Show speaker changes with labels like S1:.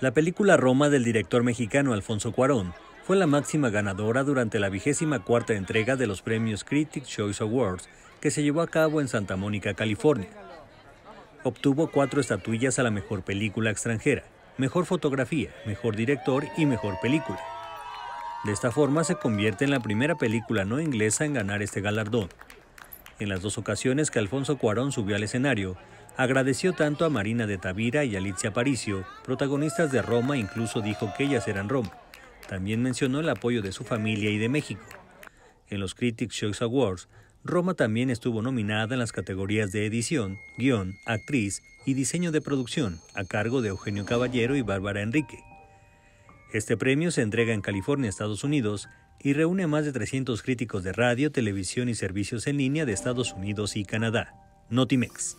S1: La película Roma del director mexicano Alfonso Cuarón fue la máxima ganadora durante la vigésima cuarta entrega de los premios Critics Choice Awards que se llevó a cabo en Santa Mónica, California. Obtuvo cuatro estatuillas a la mejor película extranjera, mejor fotografía, mejor director y mejor película. De esta forma se convierte en la primera película no inglesa en ganar este galardón. En las dos ocasiones que Alfonso Cuarón subió al escenario, agradeció tanto a Marina de Tavira y Alicia Paricio, protagonistas de Roma, incluso dijo que ellas eran Roma. También mencionó el apoyo de su familia y de México. En los Critics' Choice Awards, Roma también estuvo nominada en las categorías de edición, guión, actriz y diseño de producción, a cargo de Eugenio Caballero y Bárbara Enrique. Este premio se entrega en California, Estados Unidos, y reúne a más de 300 críticos de radio, televisión y servicios en línea de Estados Unidos y Canadá. Notimex.